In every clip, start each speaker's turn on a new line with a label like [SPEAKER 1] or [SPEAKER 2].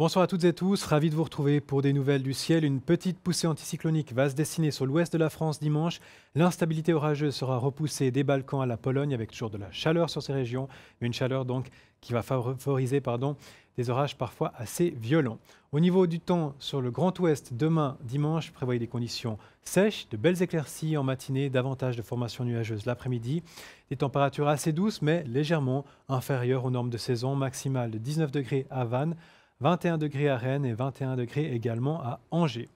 [SPEAKER 1] Bonsoir à toutes et tous, ravi de vous retrouver pour des nouvelles du ciel. Une petite poussée anticyclonique va se dessiner sur l'ouest de la France dimanche. L'instabilité orageuse sera repoussée des Balkans à la Pologne avec toujours de la chaleur sur ces régions, une chaleur donc qui va favoriser pardon, des orages parfois assez violents. Au niveau du temps sur le Grand Ouest, demain dimanche, prévoyez des conditions sèches, de belles éclaircies en matinée, davantage de formations nuageuses l'après-midi, des températures assez douces mais légèrement inférieures aux normes de saison maximales de 19 degrés à Vannes, 21 degrés à Rennes et 21 degrés également à Angers.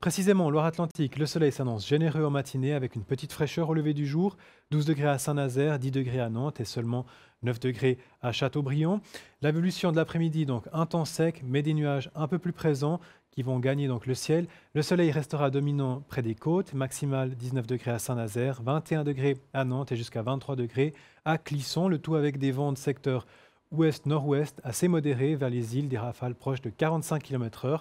[SPEAKER 1] Précisément, Loire-Atlantique, le soleil s'annonce généreux en matinée avec une petite fraîcheur au lever du jour, 12 degrés à Saint-Nazaire, 10 degrés à Nantes et seulement 9 degrés à Châteaubriand. L'évolution de l'après-midi, donc un temps sec, mais des nuages un peu plus présents qui vont gagner donc le ciel. Le soleil restera dominant près des côtes, maximal 19 degrés à Saint-Nazaire, 21 degrés à Nantes et jusqu'à 23 degrés à Clisson, le tout avec des vents de secteur ouest-nord-ouest assez modéré vers les îles des rafales proches de 45 km/h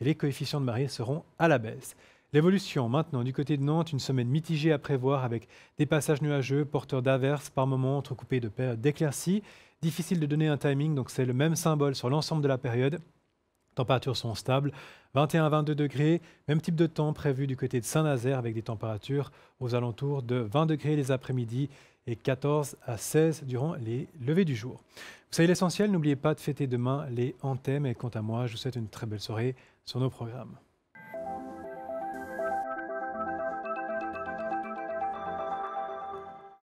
[SPEAKER 1] et les coefficients de marée seront à la baisse. L'évolution maintenant du côté de Nantes, une semaine mitigée à prévoir avec des passages nuageux, porteurs d'averses par moments entrecoupés de paires d'éclaircies. Difficile de donner un timing, donc c'est le même symbole sur l'ensemble de la période. Températures sont stables, 21-22 degrés, même type de temps prévu du côté de Saint-Nazaire avec des températures aux alentours de 20 degrés les après-midi et 14 à 16 durant les levées du jour. Vous savez l'essentiel, n'oubliez pas de fêter demain les anthèmes et quant à moi, je vous souhaite une très belle soirée sur nos programmes.